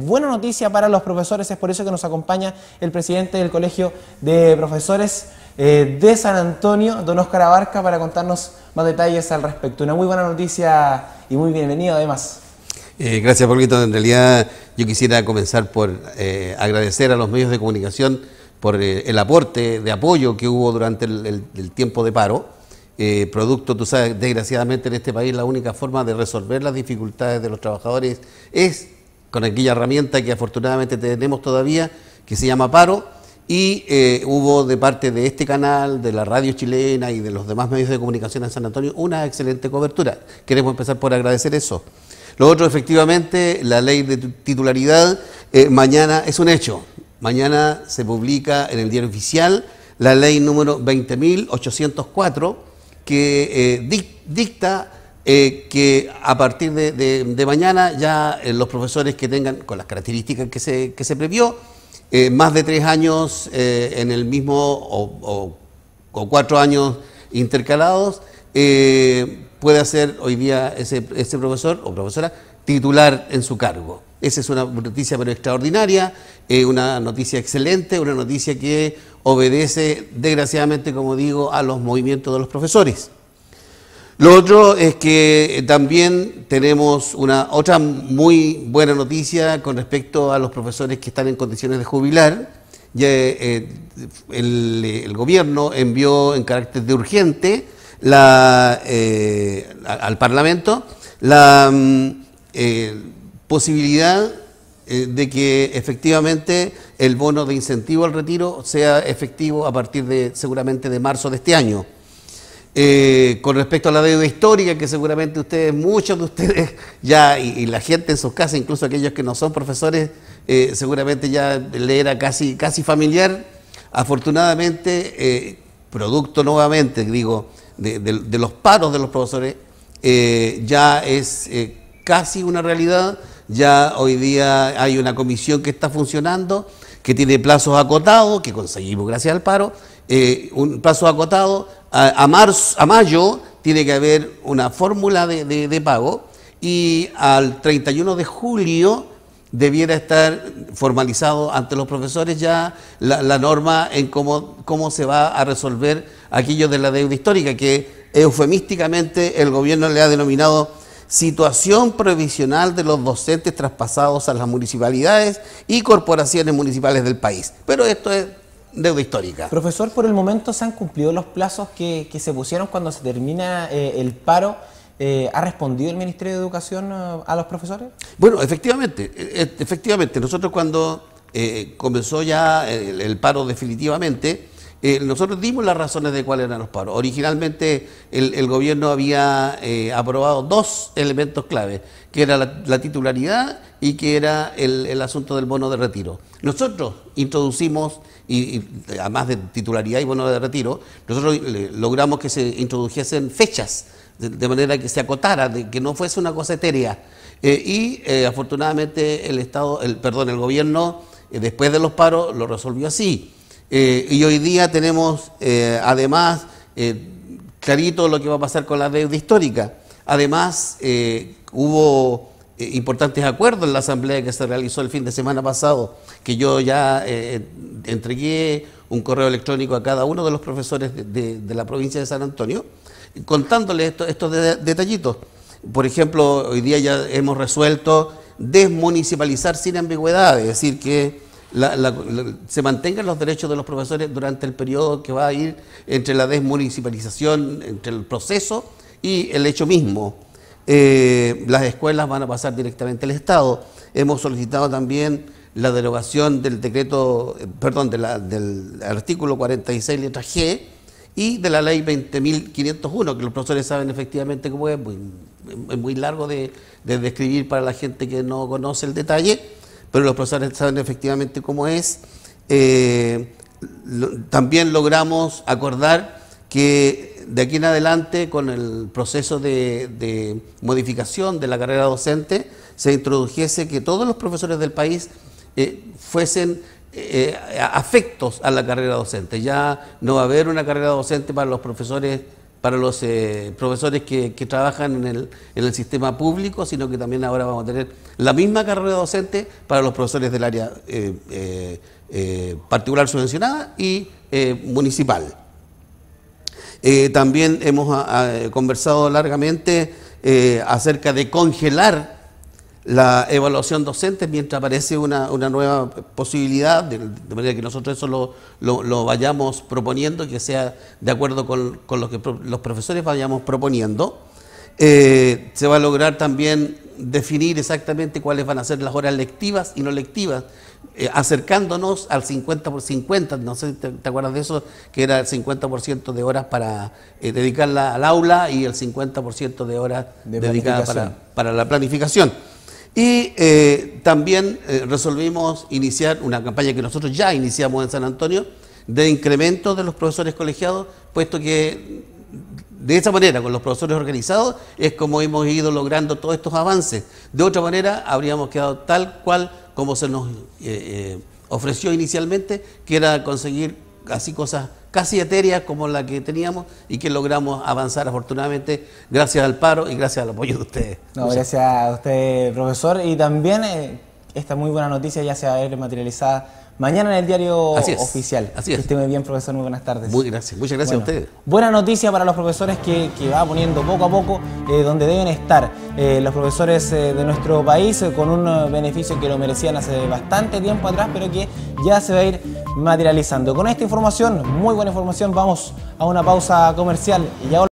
Buena noticia para los profesores, es por eso que nos acompaña el presidente del Colegio de Profesores eh, de San Antonio, don Oscar Abarca, para contarnos más detalles al respecto. Una muy buena noticia y muy bienvenido además. Eh, gracias, Paulito. En realidad yo quisiera comenzar por eh, agradecer a los medios de comunicación por el aporte de apoyo que hubo durante el, tiempo de paro. producto, tú sabes, desgraciadamente en este país la única forma de resolver las dificultades de los trabajadores es con aquella herramienta que afortunadamente tenemos todavía, que se llama paro, y eh, hubo de parte de este canal, de la radio chilena y de los demás medios de comunicación en San Antonio una excelente cobertura. Queremos empezar por agradecer eso. Lo otro, efectivamente, la ley de titularidad, eh, mañana es un hecho. Mañana se publica en el diario oficial la ley número 20.804 que eh, dicta eh, que a partir de, mañana ya eh, los profesores que tengan, con las características que se, que previó, eh, más de tres años en el mismo o, cuatro años intercalados, puede hacer hoy día ese, ese profesor o profesora titular en su cargo. Esa es una noticia pero extraordinaria, una noticia excelente, una noticia que obedece, desgraciadamente, como digo, a los movimientos de los profesores. Lo otro es que eh, también tenemos una otra muy buena noticia con respecto a los profesores que están en condiciones de jubilar. Ya, eh, el, gobierno envió en carácter de urgente eh, al Parlamento la mm, posibilidad de que efectivamente el bono de incentivo al retiro sea efectivo a partir de seguramente de marzo de este año. Eh, con respecto a la deuda histórica, que seguramente ustedes, muchos de ustedes ya, y, la gente en sus casas, incluso aquellos que no son profesores, eh, seguramente ya le era casi, casi familiar. Afortunadamente, eh, producto nuevamente, digo, de, de, los paros de los profesores, ya es casi una realidad. Ya hoy día hay una comisión que está funcionando, que tiene plazos acotados, que conseguimos gracias al paro, un plazo acotado a, marzo, a mayo tiene que haber una fórmula de, pago y al 31 de julio debiera estar formalizado ante los profesores ya la, la, norma en cómo, cómo se va a resolver aquello de la deuda histórica, que eufemísticamente el gobierno le ha denominado situación provisional de los docentes traspasados a las municipalidades y corporaciones municipales del país. Pero esto es deuda histórica. Profesor, por el momento se han cumplido los plazos que, se pusieron cuando se termina eh, el paro. Eh, ¿Ha respondido el Ministerio de Educación eh, a los profesores? Bueno, efectivamente, efectivamente. Nosotros cuando comenzó ya el paro definitivamente, eh, nosotros dimos las razones de cuáles eran los paros. Originalmente el, gobierno había eh, aprobado dos elementos clave, que era la, titularidad y que era el, asunto del bono de retiro. Nosotros introducimos, y, además de titularidad y bono de retiro, nosotros eh, logramos que se introdujesen fechas, de, manera que se acotara, de, que no fuese una cosa etérea. y afortunadamente el Estado, el, perdón, el gobierno, después de los paros, lo resolvió así. Eh, y hoy día tenemos eh, además eh, clarito lo que va a pasar con la deuda histórica. Además, hubo importantes acuerdos en la asamblea que se realizó el fin de semana pasado, que yo ya entregué un correo electrónico a cada uno de los profesores de, la provincia de San Antonio, contándoles estos detallitos. Por ejemplo, hoy día ya hemos resuelto desmunicipalizar sin ambigüedad, es decir, que se mantengan los derechos de los profesores durante el periodo que va a ir entre la desmunicipalización, entre el proceso y el hecho mismo. Eh, las escuelas van a pasar directamente al Estado. Hemos solicitado también la derogación del decreto, eh, perdón, de del artículo 46, letra G, y de la ley 20.501, que los profesores saben efectivamente cómo es, muy, muy largo de describir para la gente que no conoce el detalle pero los profesores saben efectivamente cómo es. Eh, también logramos acordar que de aquí en adelante, con el proceso de, modificación de la carrera docente, se introdujese que todos los profesores del país eh, fuesen eh, afectos a la carrera docente. Ya no va a haber una carrera docente para los profesores para los eh, profesores que, trabajan en el, sistema público, sino que también ahora vamos a tener la misma carrera docente para los profesores del área eh, eh, particular subvencionada y municipal. también hemos ah, ah, conversado largamente acerca de congelar la evaluación docente mientras aparece una, una nueva posibilidad, de, manera que nosotros eso lo, vayamos proponiendo, que sea de acuerdo con, con lo que los profesores vayamos proponiendo. Eh, se va a lograr también definir exactamente cuáles van a ser las horas lectivas y no lectivas, eh, acercándonos al 50 por 50, no sé, ¿te, te acuerdas de eso? Que era el 50% de horas para eh, dedicarla al aula y el 50% de horas dedicadas para, para la planificación. Y eh, también eh, resolvimos iniciar una campaña que nosotros ya iniciamos en San Antonio de incremento de los profesores colegiados, puesto que de esa manera, con los profesores organizados, es como hemos ido logrando todos estos avances. De otra manera, habríamos quedado tal cual como se nos eh, ofreció inicialmente, que era conseguir así cosas casi etérea como la que teníamos y que logramos avanzar afortunadamente gracias al paro y gracias al apoyo de ustedes. No, gracias a usted, profesor. Y también eh, esta muy buena noticia ya se va a materializada Mañana en el diario oficial. Así es. Que esté bien, profesor. Muy buenas tardes. Muy gracias. Muchas gracias a ustedes. Buena noticia para los profesores que, va poniendo poco a poco eh, donde deben estar. Eh, los profesores eh, de nuestro país con un beneficio que lo merecían hace bastante tiempo atrás, pero que ya se va a ir materializando. Con esta información, muy buena información, vamos a una pausa comercial y